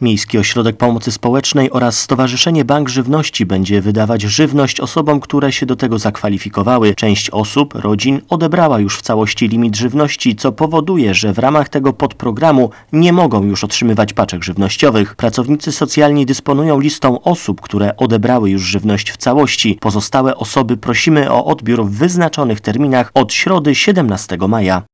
Miejski Ośrodek Pomocy Społecznej oraz Stowarzyszenie Bank Żywności będzie wydawać żywność osobom, które się do tego zakwalifikowały. Część osób, rodzin odebrała już w całości limit żywności, co powoduje, że w ramach tego podprogramu nie mogą już otrzymywać paczek żywnościowych. Pracownicy socjalni dysponują listą osób, które odebrały już żywność w całości. Pozostałe osoby prosimy o odbiór w wyznaczonych terminach od środy 17 maja.